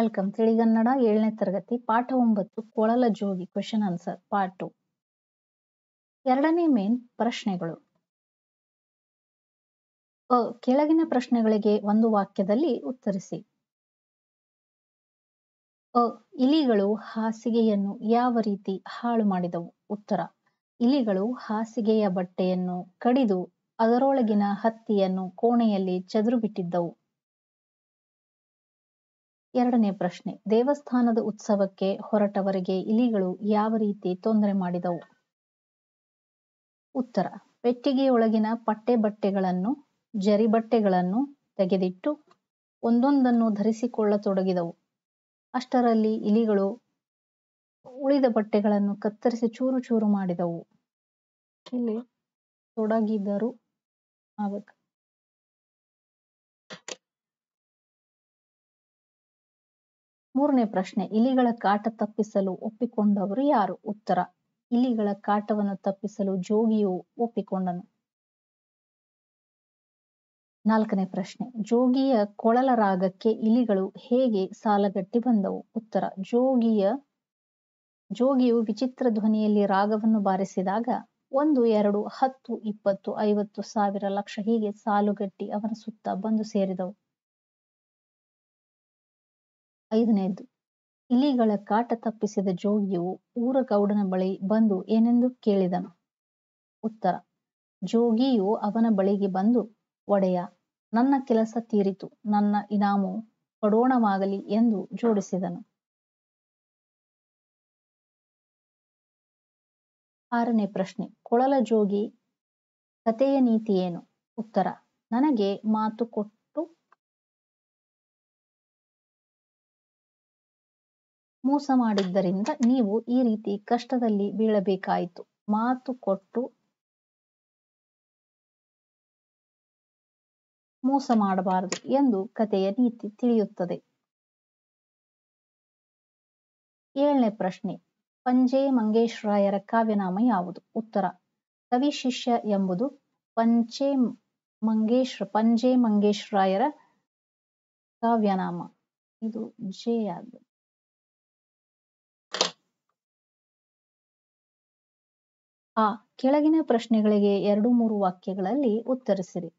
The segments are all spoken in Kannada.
ವೆಲ್ಕಮ್ ತಿಳಿಗನ್ನಡ ಏಳನೇ ತರಗತಿ ಪಾಠ ಒಂಬತ್ತು ಕೊಳಲ ಜೋಗಿ ಕ್ವಶನ್ ಆನ್ಸರ್ ಪಾರ್ಟ್ ಟು ಎರಡನೇ ಮೇನ್ ಪ್ರಶ್ನೆಗಳು ಅ ಕೆಳಗಿನ ಪ್ರಶ್ನೆಗಳಿಗೆ ಒಂದು ವಾಕ್ಯದಲ್ಲಿ ಉತ್ತರಿಸಿ ಅ ಇಲಿಗಳು ಹಾಸಿಗೆಯನ್ನು ಯಾವ ರೀತಿ ಹಾಳು ಮಾಡಿದವು ಉತ್ತರ ಇಲಿಗಳು ಹಾಸಿಗೆಯ ಬಟ್ಟೆಯನ್ನು ಕಡಿದು ಅದರೊಳಗಿನ ಹತ್ತಿಯನ್ನು ಕೋಣೆಯಲ್ಲಿ ಚದುರು ಬಿಟ್ಟಿದ್ದವು ಎರಡನೇ ಪ್ರಶ್ನೆ ದೇವಸ್ಥಾನದ ಉತ್ಸವಕ್ಕೆ ಹೊರಟವರಿಗೆ ಇಲಿಗಳು ಯಾವ ರೀತಿ ತೊಂದರೆ ಮಾಡಿದವು ಉತ್ತರ ಪೆಟ್ಟಿಗೆಯೊಳಗಿನ ಪಟ್ಟೆ ಬಟ್ಟೆಗಳನ್ನು ಜರಿ ಬಟ್ಟೆಗಳನ್ನು ತೆಗೆದಿಟ್ಟು ಒಂದೊಂದನ್ನು ಧರಿಸಿಕೊಳ್ಳತೊಡಗಿದವು ಅಷ್ಟರಲ್ಲಿ ಇಲಿಗಳು ಉಳಿದ ಬಟ್ಟೆಗಳನ್ನು ಕತ್ತರಿಸಿ ಚೂರು ಚೂರು ಮಾಡಿದವು ಇಲ್ಲಿ ತೊಡಗಿದರು ಆಗ ಮೂರನೇ ಪ್ರಶ್ನೆ ಇಲಿಗಳ ಕಾಟ ತಪ್ಪಿಸಲು ಒಪ್ಪಿಕೊಂಡವರು ಯಾರು ಉತ್ತರ ಇಲಿಗಳ ಕಾಟವನ್ನು ತಪ್ಪಿಸಲು ಜೋಗಿಯು ಒಪ್ಪಿಕೊಂಡನು ನಾಲ್ಕನೇ ಪ್ರಶ್ನೆ ಜೋಗಿಯ ಕೊಳಲ ರಾಗಕ್ಕೆ ಇಲಿಗಳು ಹೇಗೆ ಸಾಲಗಟ್ಟಿ ಬಂದವು ಉತ್ತರ ಜೋಗಿಯ ಜೋಗಿಯು ವಿಚಿತ್ರ ಧ್ವನಿಯಲ್ಲಿ ರಾಗವನ್ನು ಬಾರಿಸಿದಾಗ ಒಂದು ಎರಡು ಹತ್ತು ಇಪ್ಪತ್ತು ಐವತ್ತು ಸಾವಿರ ಲಕ್ಷ ಹೀಗೆ ಸಾಲುಗಟ್ಟಿ ಅವನ ಸುತ್ತ ಬಂದು ಸೇರಿದವು ಐದನೆಯದ್ದು ಇಲಿಗಳ ಕಾಟ ತಪ್ಪಿಸಿದ ಜೋಗಿಯು ಊರಗೌಡನ ಬಳಿ ಬಂದು ಏನೆಂದು ಕೇಳಿದನು ಉತ್ತರ ಜೋಗಿಯು ಅವನ ಬಳಿಗೆ ಬಂದು ಒಡೆಯ ನನ್ನ ಕೆಲಸ ತೀರಿತು ನನ್ನ ಇನಾಮು ಕೊಡೋಣವಾಗಲಿ ಎಂದು ಜೋಡಿಸಿದನು ಆರನೇ ಪ್ರಶ್ನೆ ಕೊಳಲ ಜೋಗಿ ಕಥೆಯ ನೀತಿ ಏನು ಉತ್ತರ ನನಗೆ ಮಾತು ಕೊಟ್ಟ ಮೋಸ ಮಾಡಿದ್ದರಿಂದ ನೀವು ಈ ರೀತಿ ಕಷ್ಟದಲ್ಲಿ ಬೀಳಬೇಕಾಯಿತು ಮಾತು ಕೊಟ್ಟು ಮೋಸ ಮಾಡಬಾರದು ಎಂದು ಕಥೆಯ ನೀತಿ ತಿಳಿಯುತ್ತದೆ ಏಳನೇ ಪ್ರಶ್ನೆ ಪಂಜೆ ಮಂಗೇಶ್ವರಾಯರ ಕಾವ್ಯನಾಮ ಯಾವುದು ಉತ್ತರ ಕವಿ ಶಿಷ್ಯ ಎಂಬುದು ಪಂಚೆ ಮಂಗೇಶ್ವರ ಪಂಜೆ ಮಂಗೇಶ್ವರಾಯರ ಕಾವ್ಯನಾಮ ಇದು ಜೆ ಆ ಕೆಳಗಿನ ಪ್ರಶ್ನೆಗಳಿಗೆ ಎರಡು ಮೂರು ವಾಕ್ಯಗಳಲ್ಲಿ ಉತ್ತರಿಸಿರಿ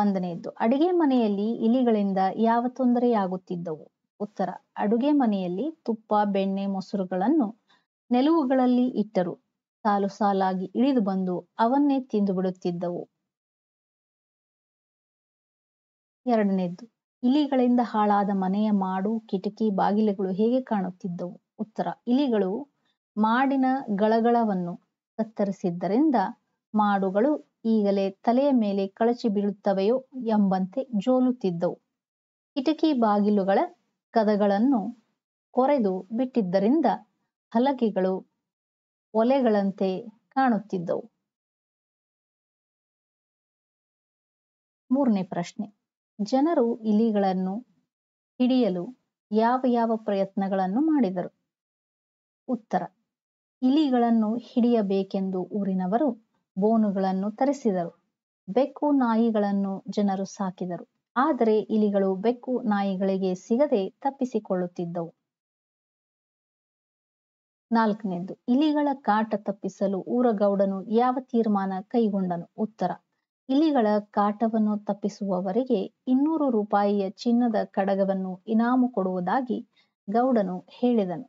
ಒಂದನೆಯದ್ದು ಅಡುಗೆ ಮನೆಯಲ್ಲಿ ಇಲಿಗಳಿಂದ ಯಾವ ತೊಂದರೆಯಾಗುತ್ತಿದ್ದವು ಉತ್ತರ ಅಡುಗೆ ಮನೆಯಲ್ಲಿ ತುಪ್ಪ ಬೆಣ್ಣೆ ಮೊಸರುಗಳನ್ನು ನೆಲುವುಗಳಲ್ಲಿ ಇಟ್ಟರು ಸಾಲು ಸಾಲಾಗಿ ಇಳಿದು ಬಂದು ಅವನ್ನೇ ತಿಂದು ಬಿಡುತ್ತಿದ್ದವು ಎರಡನೇದ್ದು ಇಲಿಗಳಿಂದ ಹಾಳಾದ ಮನೆಯ ಮಾಡು ಕಿಟಕಿ ಬಾಗಿಲುಗಳು ಹೇಗೆ ಕಾಣುತ್ತಿದ್ದವು ಉತ್ತರ ಇಲಿಗಳು ಮಾಡಿನ ಗಳಗಳವನ್ನು ಕತ್ತರಿಸಿದ್ದರಿಂದ ಮಾಡುಗಳು ಈಗಲೇ ತಲೆಯ ಮೇಲೆ ಕಳಚಿ ಬೀಳುತ್ತವೆಯೋ ಎಂಬಂತೆ ಜೋಲುತ್ತಿದ್ದವು ಕಿಟಕಿ ಬಾಗಿಲುಗಳ ಕದಗಳನ್ನು ಕೊರೆದು ಬಿಟ್ಟಿದ್ದರಿಂದ ಹಲಗೆಗಳು ಒಲೆಗಳಂತೆ ಕಾಣುತ್ತಿದ್ದವು ಮೂರನೇ ಪ್ರಶ್ನೆ ಜನರು ಇಲಿಗಳನ್ನು ಹಿಡಿಯಲು ಯಾವ ಯಾವ ಪ್ರಯತ್ನಗಳನ್ನು ಮಾಡಿದರು ಉತ್ತರ ಇಲಿಗಳನ್ನು ಹಿಡಿಯಬೇಕೆಂದು ಊರಿನವರು ಬೋನುಗಳನ್ನು ತರಿಸಿದರು ಬೆಕ್ಕು ನಾಯಿಗಳನ್ನು ಜನರು ಸಾಕಿದರು ಆದರೆ ಇಲಿಗಳು ಬೆಕ್ಕು ನಾಯಿಗಳಿಗೆ ಸಿಗದೆ ತಪ್ಪಿಸಿಕೊಳ್ಳುತ್ತಿದ್ದವು ನಾಲ್ಕನೇದು ಇಲಿಗಳ ಕಾಟ ತಪ್ಪಿಸಲು ಊರಗೌಡನು ಯಾವ ತೀರ್ಮಾನ ಕೈಗೊಂಡನು ಉತ್ತರ ಇಲಿಗಳ ಕಾಟವನ್ನು ತಪ್ಪಿಸುವವರಿಗೆ ಇನ್ನೂರು ರೂಪಾಯಿಯ ಚಿನ್ನದ ಕಡಗವನ್ನು ಇನಾಮು ಕೊಡುವುದಾಗಿ ಗೌಡನು ಹೇಳಿದನು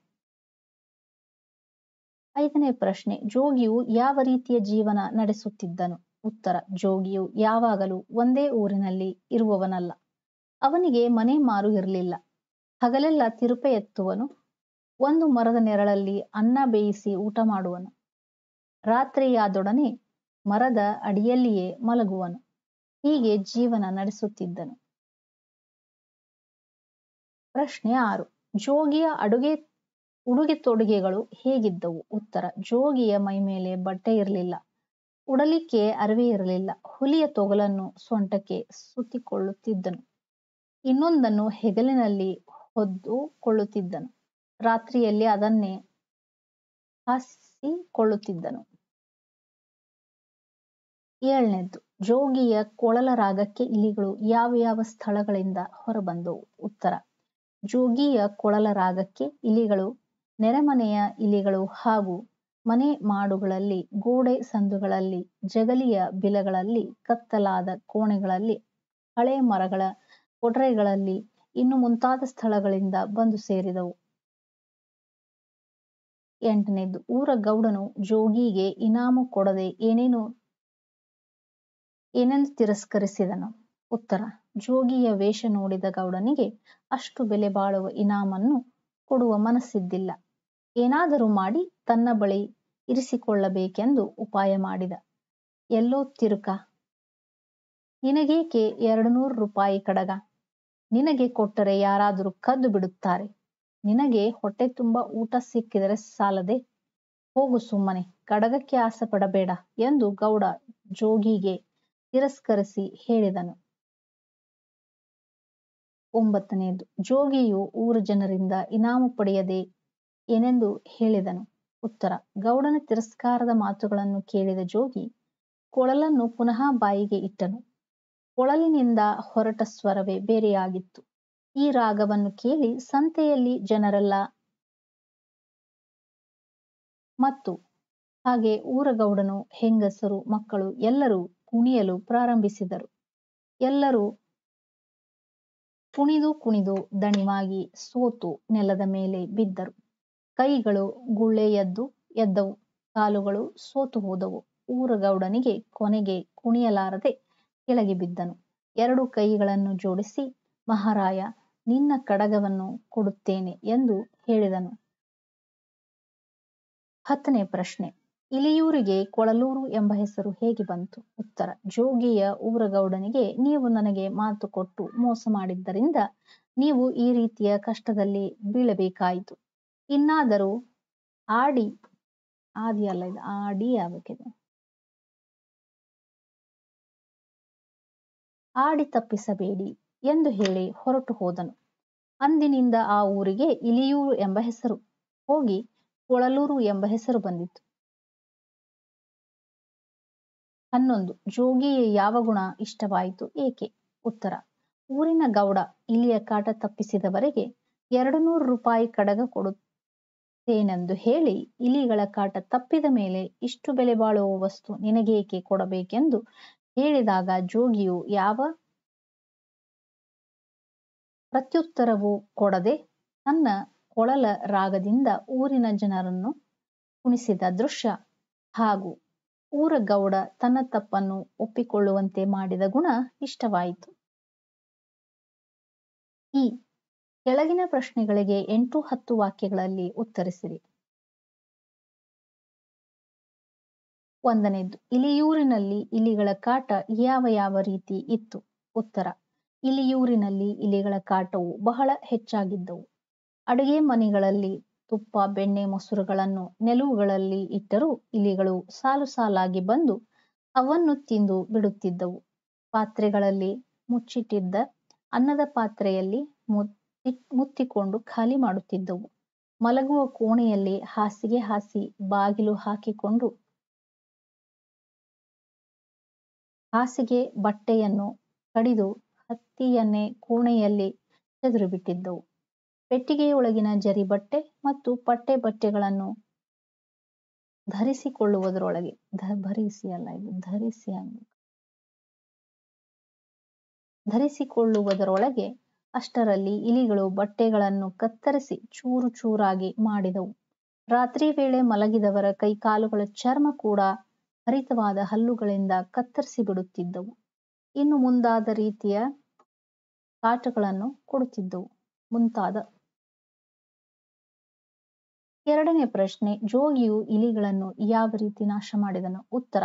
ಐದನೇ ಪ್ರಶ್ನೆ ಜೋಗಿಯು ಯಾವ ರೀತಿಯ ಜೀವನ ನಡೆಸುತ್ತಿದ್ದನು ಉತ್ತರ ಜೋಗಿಯು ಯಾವಾಗಲೂ ಒಂದೇ ಊರಿನಲ್ಲಿ ಇರುವವನಲ್ಲ ಅವನಿಗೆ ಮನೆ ಮಾರು ಇರಲಿಲ್ಲ ಹಗಲೆಲ್ಲ ತಿರುಪೆ ಎತ್ತುವನು ಒಂದು ಮರದ ನೆರಳಲ್ಲಿ ಅನ್ನ ಬೇಯಿಸಿ ಊಟ ಮಾಡುವನು ರಾತ್ರಿಯಾದೊಡನೆ ಮರದ ಅಡಿಯಲ್ಲಿಯೇ ಮಲಗುವನು ಹೀಗೆ ಜೀವನ ನಡೆಸುತ್ತಿದ್ದನು ಪ್ರಶ್ನೆ ಆರು ಜೋಗಿಯ ಅಡುಗೆ ಉಡುಗೆ ತೊಡುಗೆಗಳು ಹೇಗಿದ್ದವು ಉತ್ತರ ಜೋಗಿಯ ಮೈಮೇಲೆ ಬಟ್ಟೆ ಇರಲಿಲ್ಲ ಉಡಲಿಕ್ಕೆ ಅರಿವೆ ಇರಲಿಲ್ಲ ಹುಲಿಯ ತೊಗಲನ್ನು ಸೊಂಟಕ್ಕೆ ಸುತ್ತಿಕೊಳ್ಳುತ್ತಿದ್ದನು ಇನ್ನೊಂದನ್ನು ಹೆಗಲಿನಲ್ಲಿ ಹೊದ್ದುಕೊಳ್ಳುತ್ತಿದ್ದನು ರಾತ್ರಿಯಲ್ಲಿ ಅದನ್ನೇ ಹಾಸಿಕೊಳ್ಳುತ್ತಿದ್ದನು ಏಳನೇದು ಜೋಗಿಯ ಕೊಳಲ ರಾಗಕ್ಕೆ ಇಲಿಗಳು ಯಾವ ಯಾವ ಸ್ಥಳಗಳಿಂದ ಹೊರಬಂದವು ಉತ್ತರ ಜೋಗಿಯ ಕೊಳಲ ರಾಗಕ್ಕೆ ಇಲಿಗಳು ನೆರೆಮನೆಯ ಇಲಿಗಳು ಹಾಗೂ ಮನೆ ಮಾಡುಗಳಲ್ಲಿ ಗೋಡೆ ಸಂದುಗಳಲ್ಲಿ ಜಗಲಿಯ ಬಿಲಗಳಲ್ಲಿ ಕತ್ತಲಾದ ಕೋಣೆಗಳಲ್ಲಿ ಹಳೆ ಮರಗಳ ಕೊಠರೆಗಳಲ್ಲಿ ಇನ್ನು ಮುಂತಾದ ಸ್ಥಳಗಳಿಂದ ಬಂದು ಸೇರಿದವು ಎಂಟನೇದು ಊರ ಗೌಡನು ಜೋಗಿಗೆ ಇನಾಮು ಕೊಡದೆ ಏನೇನು ಏನೇನು ತಿರಸ್ಕರಿಸಿದನು ಉತ್ತರ ಜೋಗಿಯ ವೇಷ ನೋಡಿದ ಗೌಡನಿಗೆ ಅಷ್ಟು ಬೆಲೆ ಬಾಳುವ ಇನಾಮನ್ನು ಕೊಡುವ ಮನಸ್ಸಿದ್ದಿಲ್ಲ ಏನಾದರೂ ಮಾಡಿ ತನ್ನ ಬಳಿ ಇರಿಸಿಕೊಳ್ಳಬೇಕೆಂದು ಉಪಾಯ ಮಾಡಿದ ಎಲ್ಲೋ ತಿರುಕ ನಿನಗೇಕೆ ಎರಡು ನೂರು ರೂಪಾಯಿ ಕಡಗ ನಿನಗೆ ಕೊಟ್ಟರೆ ಯಾರಾದರೂ ಕದ್ದು ಬಿಡುತ್ತಾರೆ ನಿನಗೆ ಹೊಟ್ಟೆ ತುಂಬ ಊಟ ಸಿಕ್ಕಿದರೆ ಸಾಲದೆ ಹೋಗು ಸುಮ್ಮನೆ ಕಡಗಕ್ಕೆ ಆಸೆ ಪಡಬೇಡ ಎಂದು ಗೌಡ ಜೋಗಿಗೆ ತಿರಸ್ಕರಿಸಿ ಹೇಳಿದನು ಒಂಬತ್ತನೆಯದು ಜೋಗಿಯು ಊರ ಜನರಿಂದ ಇನಾಮು ಪಡೆಯದೆ ಏನೆಂದು ಹೇಳಿದನು ಉತ್ತರ ಗೌಡನ ತಿರಸ್ಕಾರದ ಮಾತುಗಳನ್ನು ಕೇಳಿದ ಜೋಗಿ ಕೊಳಲನ್ನು ಪುನಃ ಬಾಯಿಗೆ ಇಟ್ಟನು ಕೊಳಲಿನಿಂದ ಹೊರಟ ಸ್ವರವೇ ಬೇರೆಯಾಗಿತ್ತು ಈ ರಾಗವನ್ನು ಕೇಳಿ ಸಂತೆಯಲ್ಲಿ ಜನರೆಲ್ಲ ಮತ್ತು ಹಾಗೆ ಊರಗೌಡನು ಹೆಂಗಸರು ಮಕ್ಕಳು ಎಲ್ಲರೂ ಕುಣಿಯಲು ಪ್ರಾರಂಭಿಸಿದರು ಎಲ್ಲರೂ ಕುಣಿದು ಕುಣಿದು ದಣಿವಾಗಿ ಸೋತು ನೆಲದ ಮೇಲೆ ಬಿದ್ದರು ಕೈಗಳು ಗುಳ್ಳೆ ಎದ್ದು ಎದ್ದವು ಕಾಲುಗಳು ಸೋತು ಹೋದವು ಊರಗೌಡನಿಗೆ ಕೊನೆಗೆ ಕುಣಿಯಲಾರದೆ ಕೆಳಗೆ ಬಿದ್ದನು ಎರಡು ಕೈಗಳನ್ನು ಜೋಡಿಸಿ ಮಹಾರಾಯ ನಿನ್ನ ಕಡಗವನ್ನು ಕೊಡುತ್ತೇನೆ ಎಂದು ಹೇಳಿದನು ಹತ್ತನೇ ಪ್ರಶ್ನೆ ಇಲಿಯೂರಿಗೆ ಕೊಳಲೂರು ಎಂಬ ಹೆಸರು ಹೇಗೆ ಬಂತು ಉತ್ತರ ಜೋಗಿಯ ಊರಗೌಡನಿಗೆ ನೀವು ನನಗೆ ಮಾತು ಕೊಟ್ಟು ಮೋಸ ಮಾಡಿದ್ದರಿಂದ ನೀವು ಈ ರೀತಿಯ ಕಷ್ಟದಲ್ಲಿ ಬೀಳಬೇಕಾಯಿತು ಇನ್ನಾದರೂ ಆಡಿ ಆದಿಯಲ್ಲ ಇದು ಆಡಿ ಆಗಬೇಕಿದೆ ಆಡಿ ತಪ್ಪಿಸಬೇಡಿ ಎಂದು ಹೇಳಿ ಹೊರಟು ಹೋದನು ಅಂದಿನಿಂದ ಆ ಊರಿಗೆ ಇಲಿಯೂರು ಎಂಬ ಹೆಸರು ಹೋಗಿ ಕೊಳಲೂರು ಎಂಬ ಹೆಸರು ಬಂದಿತ್ತು ಹನ್ನೊಂದು ಜೋಗಿಯ ಯಾವ ಗುಣ ಇಷ್ಟವಾಯಿತು ಏಕೆ ಉತ್ತರ ಊರಿನ ಗೌಡ ಇಲಿಯ ಕಾಟ ತಪ್ಪಿಸಿದವರಿಗೆ ಎರಡು ನೂರು ರೂಪಾಯಿ ಕಡಗ ಕೊಡು ಏನೆಂದು ಹೇಳಿ ಇಲಿಗಳ ಕಾಟ ತಪ್ಪಿದ ಮೇಲೆ ಇಷ್ಟು ಬೆಲೆ ಬಾಳುವ ವಸ್ತು ನಿನಗೇಕೆ ಕೊಡಬೇಕೆಂದು ಹೇಳಿದಾಗ ಜೋಗಿಯು ಯಾವ ಪ್ರತ್ಯುತ್ತರವೂ ಕೊಡದೆ ತನ್ನ ಕೊಳಲ ರಾಗದಿಂದ ಊರಿನ ಜನರನ್ನು ಕುಣಿಸಿದ ದೃಶ್ಯ ಹಾಗೂ ಊರ ಗೌಡ ತನ್ನ ತಪ್ಪನ್ನು ಒಪ್ಪಿಕೊಳ್ಳುವಂತೆ ಮಾಡಿದ ಗುಣ ಇಷ್ಟವಾಯಿತು ಈ ಕೆಳಗಿನ ಪ್ರಶ್ನೆಗಳಿಗೆ ಎಂಟು ಹತ್ತು ವಾಕ್ಯಗಳಲ್ಲಿ ಉತ್ತರಿಸಿರಿ ಒಂದನೇದು ಇಲಿಯೂರಿನಲ್ಲಿ ಇಲಿಗಳ ಕಾಟ ಯಾವ ಯಾವ ರೀತಿ ಇತ್ತು ಉತ್ತರ ಇಲಿಯೂರಿನಲ್ಲಿ ಇಲಿಗಳ ಕಾಟವು ಬಹಳ ಹೆಚ್ಚಾಗಿದ್ದವು ಅಡುಗೆ ಮನೆಗಳಲ್ಲಿ ತುಪ್ಪ ಬೆಣ್ಣೆ ಮೊಸರುಗಳನ್ನು ನೆಲುವುಗಳಲ್ಲಿ ಇಟ್ಟರೂ ಇಲಿಗಳು ಸಾಲು ಸಾಲಾಗಿ ಬಂದು ಅವನ್ನು ತಿಂದು ಬಿಡುತ್ತಿದ್ದವು ಪಾತ್ರೆಗಳಲ್ಲಿ ಮುಚ್ಚಿಟ್ಟಿದ್ದ ಅನ್ನದ ಪಾತ್ರೆಯಲ್ಲಿ ಮು ಮುತ್ತಿಕೊಂಡು ಖಾಲಿ ಮಾಡುತ್ತಿದ್ದವು ಮಲಗುವ ಕೋಣೆಯಲ್ಲಿ ಹಾಸಿಗೆ ಹಾಸಿ ಬಾಗಿಲು ಹಾಕಿಕೊಂಡು ಹಾಸಿಗೆ ಬಟ್ಟೆಯನ್ನು ಕಡಿದು ಹತ್ತಿಯನ್ನೇ ಕೋಣೆಯಲ್ಲಿ ಬಿಟ್ಟಿದ್ದವು ಪೆಟ್ಟಿಗೆಯೊಳಗಿನ ಜರಿ ಬಟ್ಟೆ ಮತ್ತು ಪಟ್ಟೆ ಬಟ್ಟೆಗಳನ್ನು ಧರಿಸಿಕೊಳ್ಳುವುದರೊಳಗೆ ಭರಿಸಿ ಅಲ್ಲ ಇದು ಧರಿಸಿ ಧರಿಸಿಕೊಳ್ಳುವುದರೊಳಗೆ ಅಷ್ಟರಲ್ಲಿ ಇಲಿಗಳು ಬಟ್ಟೆಗಳನ್ನು ಕತ್ತರಿಸಿ ಚೂರು ಚೂರಾಗಿ ಮಾಡಿದವು ರಾತ್ರಿ ವೇಳೆ ಮಲಗಿದವರ ಕೈಕಾಲುಗಳ ಚರ್ಮ ಕೂಡ ಹರಿತವಾದ ಹಲ್ಲುಗಳಿಂದ ಕತ್ತರಿಸಿ ಬಿಡುತ್ತಿದ್ದವು ಇನ್ನು ಮುಂದಾದ ರೀತಿಯ ಕಾಟಗಳನ್ನು ಕೊಡುತ್ತಿದ್ದವು ಮುಂತಾದ ಎರಡನೇ ಪ್ರಶ್ನೆ ಜೋಗಿಯು ಇಲಿಗಳನ್ನು ಯಾವ ರೀತಿ ನಾಶ ಮಾಡಿದನು ಉತ್ತರ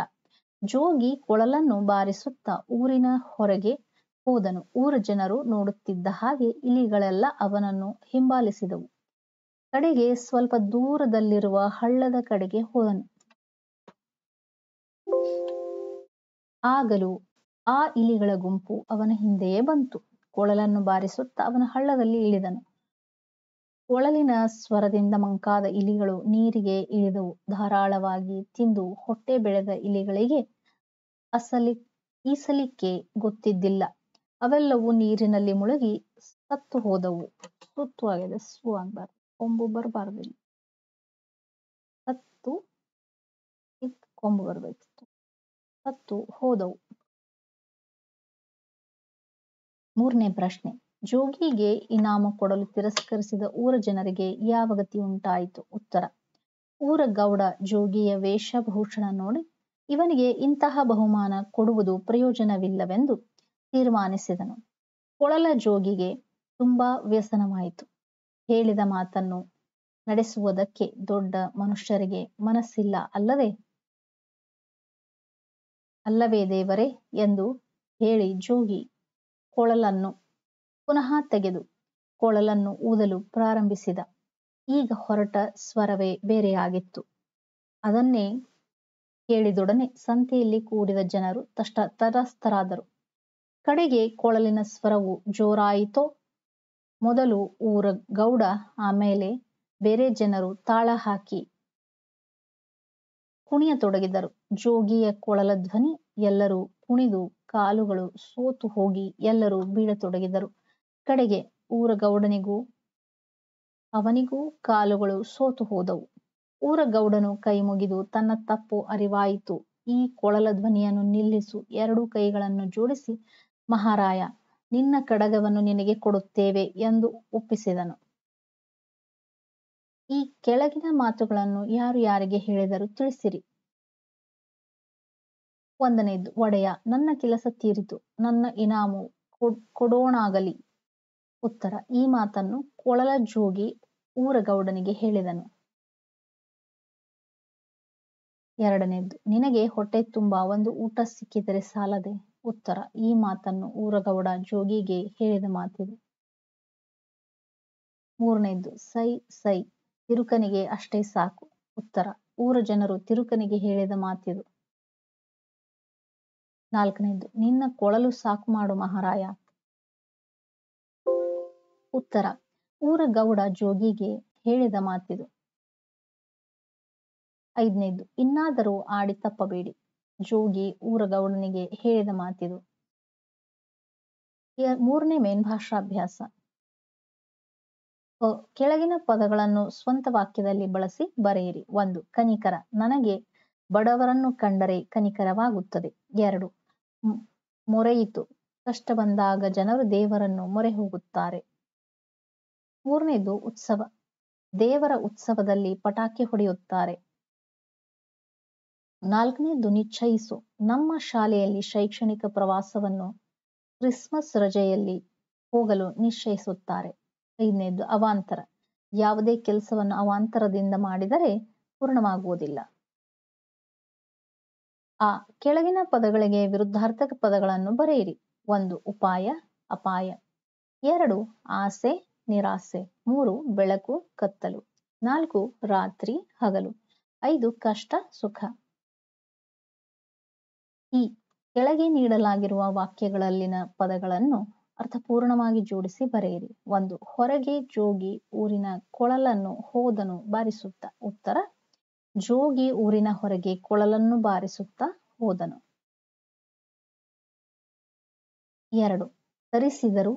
ಜೋಗಿ ಕೊಳಲನ್ನು ಬಾರಿಸುತ್ತಾ ಊರಿನ ಹೊರಗೆ ಹೋದನು ಊರ ಜನರು ನೋಡುತ್ತಿದ್ದ ಹಾಗೆ ಇಲಿಗಳೆಲ್ಲ ಅವನನ್ನು ಹಿಂಬಾಲಿಸಿದವು ಕಡೆಗೆ ಸ್ವಲ್ಪ ದೂರದಲ್ಲಿರುವ ಹಳ್ಳದ ಕಡೆಗೆ ಹೋದನು ಆಗಲೂ ಆ ಇಲಿಗಳ ಗುಂಪು ಅವನ ಹಿಂದೆಯೇ ಬಂತು ಕೊಳಲನ್ನು ಬಾರಿಸುತ್ತಾ ಅವನ ಹಳ್ಳದಲ್ಲಿ ಇಳಿದನು ಕೊಳಲಿನ ಸ್ವರದಿಂದ ಮಂಕಾದ ಇಲಿಗಳು ನೀರಿಗೆ ಇಳಿದವು ಧಾರಾಳವಾಗಿ ತಿಂದು ಹೊಟ್ಟೆ ಬೆಳೆದ ಇಲಿಗಳಿಗೆ ಅಸಲಿ ಈಸಲಿಕ್ಕೆ ಗೊತ್ತಿದ್ದಿಲ್ಲ ಅವೆಲ್ಲವೂ ನೀರಿನಲ್ಲಿ ಮುಳುಗಿ ಸತ್ತು ಹೋದವು ಸುತ್ತು ಆಗಿದೆ ಸು ಆಗ್ಬಾರ್ದು ಕೊಂಬು ಬರಬಾರ್ದು ಸತ್ತು ಕೊಂಬು ಬರ್ಬೇಕಿತ್ತು ಸತ್ತು ಹೋದವು ಮೂರನೇ ಪ್ರಶ್ನೆ ಜೋಗಿಗೆ ಇನಾಮ ಕೊಡಲು ತಿರಸ್ಕರಿಸಿದ ಊರ ಜನರಿಗೆ ಯಾವ ಗತಿ ಉಂಟಾಯಿತು ಉತ್ತರ ಊರ ಗೌಡ ಜೋಗಿಯ ವೇಷಭೂಷಣ ನೋಡಿ ಇವನಿಗೆ ಇಂತಹ ಬಹುಮಾನ ಕೊಡುವುದು ಪ್ರಯೋಜನವಿಲ್ಲವೆಂದು ತೀರ್ಮಾನಿಸಿದನು ಕೊಳಲ ಜೋಗಿಗೆ ತುಂಬಾ ವ್ಯಸನವಾಯಿತು ಹೇಳಿದ ಮಾತನ್ನು ನಡೆಸುವುದಕ್ಕೆ ದೊಡ್ಡ ಮನುಷ್ಯರಿಗೆ ಮನಸ್ಸಿಲ್ಲ ಅಲ್ಲವೇ ಅಲ್ಲವೇ ದೇವರೇ ಎಂದು ಹೇಳಿ ಜೋಗಿ ಕೊಳಲನ್ನು ಪುನಃ ತೆಗೆದು ಕೊಳಲನ್ನು ಊದಲು ಪ್ರಾರಂಭಿಸಿದ ಈಗ ಹೊರಟ ಸ್ವರವೇ ಬೇರೆಯಾಗಿತ್ತು ಅದನ್ನೇ ಕೇಳಿದೊಡನೆ ಸಂತೆಯಲ್ಲಿ ಕೂಡಿದ ಜನರು ತಷ್ಟ ತಟಸ್ಥರಾದರು ಕಡೆಗೆ ಕೊಳಲಿನ ಸ್ವರವು ಜೋರಾಯಿತೋ ಮೊದಲು ಊರ ಗೌಡ ಆಮೇಲೆ ಬೇರೆ ಜನರು ತಾಳ ಹಾಕಿ ಕುಣಿಯತೊಡಗಿದರು ಜೋಗಿಯ ಕೊಳಲ ಧ್ವನಿ ಎಲ್ಲರೂ ಕುಣಿದು ಕಾಲುಗಳು ಸೋತು ಹೋಗಿ ಎಲ್ಲರೂ ಬೀಳತೊಡಗಿದರು ಕಡೆಗೆ ಊರಗೌಡನಿಗೂ ಅವನಿಗೂ ಕಾಲುಗಳು ಸೋತು ಹೋದವು ಊರಗೌಡನು ಕೈ ಮುಗಿದು ತನ್ನ ತಪ್ಪು ಅರಿವಾಯಿತು ಈ ಕೊಳಲ ಧ್ವನಿಯನ್ನು ನಿಲ್ಲಿಸು ಎರಡು ಕೈಗಳನ್ನು ಜೋಡಿಸಿ ಮಹಾರಾಯ ನಿನ್ನ ಕಡಗವನ್ನು ನಿನಗೆ ಕೊಡುತ್ತೇವೆ ಎಂದು ಒಪ್ಪಿಸಿದನು ಈ ಕೆಳಗಿನ ಮಾತುಗಳನ್ನು ಯಾರು ಯಾರಿಗೆ ಹೇಳಿದರು ತಿಳಿಸಿರಿ ಒಂದನೇದು ಒಡೆಯ ನನ್ನ ಕೆಲಸ ತೀರಿತು ನನ್ನ ಇನಾಮು ಕೊಡೋಣಾಗಲಿ ಉತ್ತರ ಈ ಮಾತನ್ನು ಕೊಳಲ ಜೋಗಿ ಊರಗೌಡನಿಗೆ ಹೇಳಿದನು ಎರಡನೇದ್ದು ನಿನಗೆ ಹೊಟ್ಟೆ ತುಂಬಾ ಒಂದು ಊಟ ಸಿಕ್ಕಿದರೆ ಸಾಲದೆ ಉತ್ತರ ಈ ಮಾತನ್ನು ಊರಗೌಡ ಜೋಗಿಗೆ ಹೇಳಿದ ಮಾತಿದು ಮೂರನೇದ್ದು ಸೈ ಸೈ ತಿರುಕನಿಗೆ ಅಷ್ಟೇ ಸಾಕು ಉತ್ತರ ಊರ ಜನರು ತಿರುಕನಿಗೆ ಹೇಳಿದ ಮಾತಿದು ನಾಲ್ಕನೇದ್ದು ನಿನ್ನ ಕೊಳಲು ಸಾಕು ಮಾಡು ಮಹಾರಾಯ ಉತ್ತರ ಊರ ಗೌಡ ಜೋಗಿಗೆ ಹೇಳಿದ ಮಾತಿದು ಐದನೇದ್ದು ಇನ್ನಾದರೂ ಆಡಿ ತಪ್ಪಬೇಡಿ ಜೋಗಿ ಊರಗೌಡನಿಗೆ ಹೇಳಿದ ಮಾತಿದು ಮೂರನೇ ಮೇನ್ಭಾಷಾಭ್ಯಾಸ ಕೆಳಗಿನ ಪದಗಳನ್ನು ಸ್ವಂತ ವಾಕ್ಯದಲ್ಲಿ ಬಳಸಿ ಬರೆಯಿರಿ ಒಂದು ಕನಿಕರ ನನಗೆ ಬಡವರನ್ನು ಕಂಡರೆ ಕನಿಕರವಾಗುತ್ತದೆ ಎರಡು ಮೊರೆಯಿತು ಕಷ್ಟ ಬಂದಾಗ ಜನರು ದೇವರನ್ನು ಮೊರೆ ಹೋಗುತ್ತಾರೆ ಮೂರನೇದು ಉತ್ಸವ ದೇವರ ಉತ್ಸವದಲ್ಲಿ ಪಟಾಕಿ ಹೊಡೆಯುತ್ತಾರೆ ನಾಲ್ಕನೇದು ನಿಶ್ಚಯಿಸು ನಮ್ಮ ಶಾಲೆಯಲ್ಲಿ ಶೈಕ್ಷಣಿಕ ಪ್ರವಾಸವನ್ನು ಕ್ರಿಸ್ಮಸ್ ರಜೆಯಲ್ಲಿ ಹೋಗಲು ನಿಶ್ಚಯಿಸುತ್ತಾರೆ ಐದನೇದು ಅವಾಂತರ ಯಾವುದೇ ಕೆಲಸವನ್ನು ಅವಾಂತರದಿಂದ ಮಾಡಿದರೆ ಪೂರ್ಣವಾಗುವುದಿಲ್ಲ ಆ ಕೆಳಗಿನ ಪದಗಳಿಗೆ ವಿರುದ್ಧಾರ್ಥಕ ಪದಗಳನ್ನು ಬರೆಯಿರಿ ಒಂದು ಉಪಾಯ ಅಪಾಯ ಎರಡು ಆಸೆ ನಿರಾಸೆ ಮೂರು ಬೆಳಕು ಕತ್ತಲು ನಾಲ್ಕು ರಾತ್ರಿ ಹಗಲು ಐದು ಕಷ್ಟ ಸುಖ ಈ ಕೆಳಗೆ ನೀಡಲಾಗಿರುವ ವಾಕ್ಯಗಳಲ್ಲಿನ ಪದಗಳನ್ನು ಅರ್ಥಪೂರ್ಣವಾಗಿ ಜೋಡಿಸಿ ಬರೆಯಿರಿ ಒಂದು ಹೊರಗೆ ಜೋಗಿ ಊರಿನ ಕೊಳಲನ್ನು ಹೋದನು ಬಾರಿಸುತ್ತ ಉತ್ತರ ಜೋಗಿ ಊರಿನ ಹೊರಗೆ ಕೊಳಲನ್ನು ಬಾರಿಸುತ್ತ ಹೋದನು ಎರಡು ತರಿಸಿದರು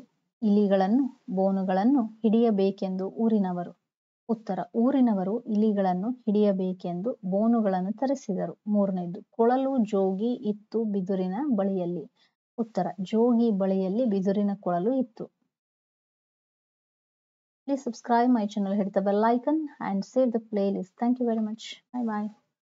ಇಲಿಗಳನ್ನು ಬೋನುಗಳನ್ನು ಹಿಡಿಯಬೇಕೆಂದು ಊರಿನವರು ಉತ್ತರ ಊರಿನವರು ಇಲಿಗಳನ್ನು ಹಿಡಿಯಬೇಕೆಂದು ಬೋನುಗಳನ್ನು ತರಿಸಿದರು ಮೂರನೇದು ಕೊಳಲು ಜೋಗಿ ಇತ್ತು ಬಿದುರಿನ ಬಳಿಯಲ್ಲಿ ಉತ್ತರ ಜೋಗಿ ಬಳಿಯಲ್ಲಿ ಬಿದುರಿನ ಕೊಳಲು ಇತ್ತು Please subscribe my channel, hit the bell icon and save the playlist. Thank you very much. Bye bye.